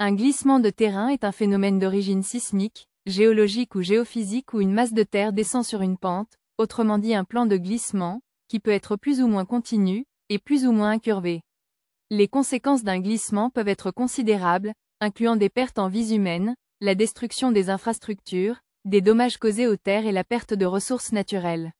Un glissement de terrain est un phénomène d'origine sismique, géologique ou géophysique où une masse de terre descend sur une pente, autrement dit un plan de glissement, qui peut être plus ou moins continu, et plus ou moins incurvé. Les conséquences d'un glissement peuvent être considérables, incluant des pertes en vies humaines, la destruction des infrastructures, des dommages causés aux terres et la perte de ressources naturelles.